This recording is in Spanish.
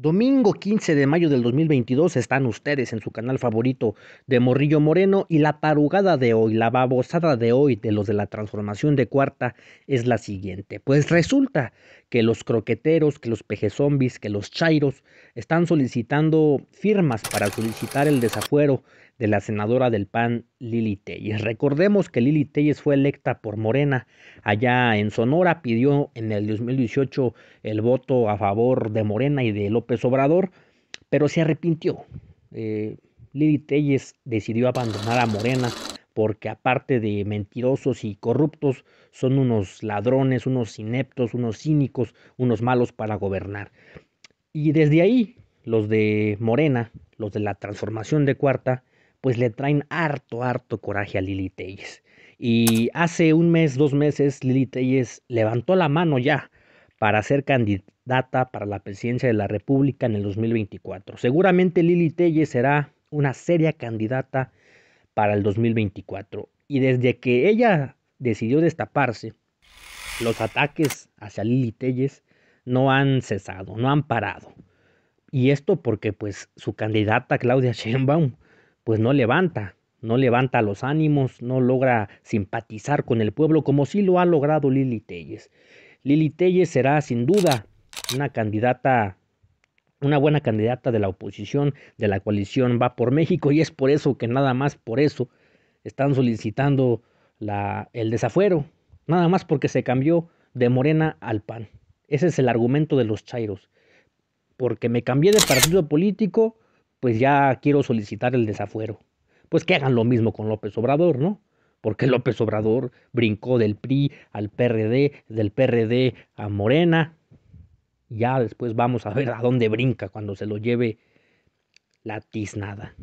Domingo 15 de mayo del 2022 están ustedes en su canal favorito de Morrillo Moreno y la parugada de hoy, la babosada de hoy de los de la transformación de cuarta es la siguiente. Pues resulta que los croqueteros, que los pejezombis, que los chairos están solicitando firmas para solicitar el desafuero de la senadora del PAN Lili Telles. Recordemos que Lili Telles fue electa por Morena allá en Sonora, pidió en el 2018 el voto a favor de Morena y de López Obrador, pero se arrepintió. Eh, Lili Telles decidió abandonar a Morena porque aparte de mentirosos y corruptos, son unos ladrones, unos ineptos, unos cínicos, unos malos para gobernar. Y desde ahí, los de Morena, los de la transformación de Cuarta, pues le traen harto, harto coraje a Lili Telles. Y hace un mes, dos meses, Lili Telles levantó la mano ya para ser candidata para la presidencia de la República en el 2024. Seguramente Lili Telles será una seria candidata para el 2024. Y desde que ella decidió destaparse, los ataques hacia Lili Telles no han cesado, no han parado. Y esto porque pues su candidata Claudia Sheinbaum pues no levanta, no levanta los ánimos, no logra simpatizar con el pueblo como sí lo ha logrado Lili Telles. Lili Telles será sin duda una candidata, una buena candidata de la oposición, de la coalición Va por México y es por eso que nada más por eso están solicitando el desafuero, nada más porque se cambió de Morena al PAN. Ese es el argumento de los Chairos. Porque me cambié de partido político, pues ya quiero solicitar el desafuero. Pues que hagan lo mismo con López Obrador, ¿no? Porque López Obrador brincó del PRI al PRD, del PRD a Morena. Ya después vamos a ver a dónde brinca cuando se lo lleve la tiznada.